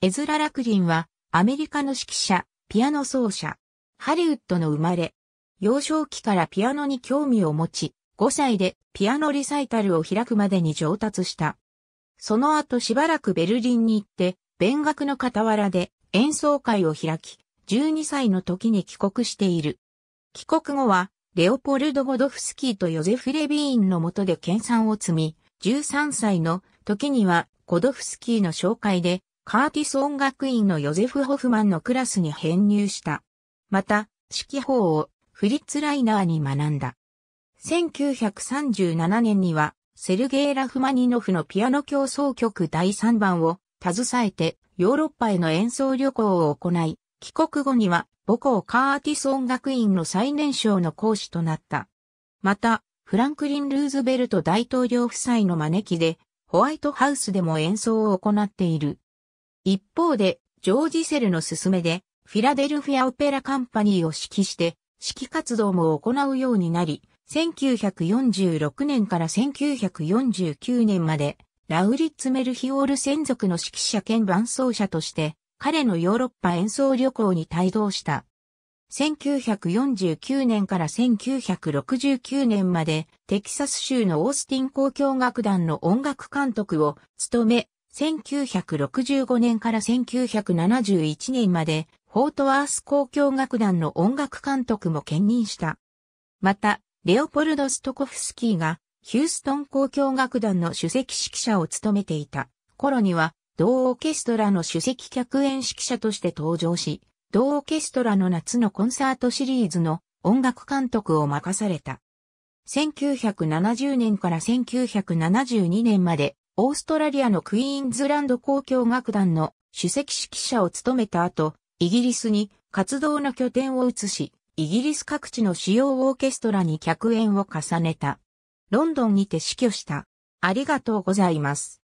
エズラ・ラクリンは、アメリカの指揮者、ピアノ奏者、ハリウッドの生まれ、幼少期からピアノに興味を持ち、5歳でピアノリサイタルを開くまでに上達した。その後しばらくベルリンに行って、勉学の傍らで演奏会を開き、12歳の時に帰国している。帰国後は、レオポルド・ゴドフスキーとヨゼフ・レビーンの下で研鑽を積み、13歳の時にはゴドフスキーの紹介でカーティス音楽院のヨゼフ・ホフマンのクラスに編入した。また、指揮法をフリッツ・ライナーに学んだ。1937年には、セルゲイ・ラフマニノフのピアノ協奏曲第3番を携えてヨーロッパへの演奏旅行を行い、帰国後には母校カーティス音楽院の最年少の講師となった。また、フランクリン・ルーズベルト大統領夫妻の招きで、ホワイトハウスでも演奏を行っている。一方で、ジョージ・セルの勧めで、フィラデルフィア・オペラ・カンパニーを指揮して、指揮活動も行うようになり、1946年から1949年まで、ラウリッツ・メルヒオール専属の指揮者兼伴奏者として、彼のヨーロッパ演奏旅行に帯同した。1949年から1969年まで、テキサス州のオースティン交響楽団の音楽監督を務め、1965年から1971年まで、フォートワース交響楽団の音楽監督も兼任した。また、レオポルド・ストコフスキーが、ヒューストン交響楽団の主席指揮者を務めていた頃には、同オーケストラの主席客演指揮者として登場し、同オーケストラの夏のコンサートシリーズの音楽監督を任された。1970年から1972年までオーストラリアのクイーンズランド交響楽団の首席指揮者を務めた後、イギリスに活動の拠点を移し、イギリス各地の主要オーケストラに客演を重ねた。ロンドンにて死去した。ありがとうございます。